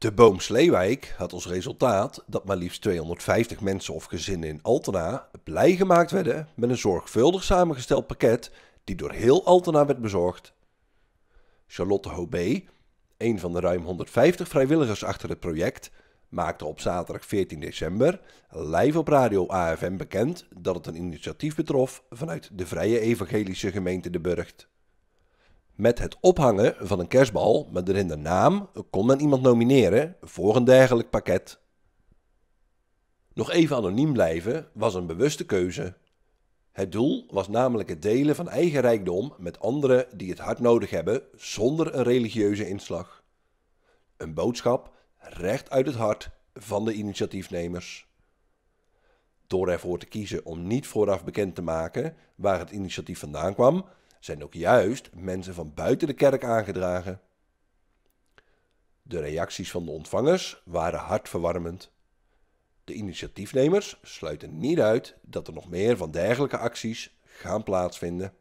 De Boom Sleewijk had als resultaat dat maar liefst 250 mensen of gezinnen in Altena blij gemaakt werden met een zorgvuldig samengesteld pakket die door heel Altena werd bezorgd. Charlotte Hobé, een van de ruim 150 vrijwilligers achter het project, maakte op zaterdag 14 december live op radio AFM bekend dat het een initiatief betrof vanuit de Vrije Evangelische Gemeente De Burgt. Met het ophangen van een kerstbal met erin de naam kon men iemand nomineren voor een dergelijk pakket. Nog even anoniem blijven was een bewuste keuze. Het doel was namelijk het delen van eigen rijkdom met anderen die het hard nodig hebben zonder een religieuze inslag. Een boodschap recht uit het hart van de initiatiefnemers. Door ervoor te kiezen om niet vooraf bekend te maken waar het initiatief vandaan kwam, zijn ook juist mensen van buiten de kerk aangedragen. De reacties van de ontvangers waren hartverwarmend. De initiatiefnemers sluiten niet uit dat er nog meer van dergelijke acties gaan plaatsvinden.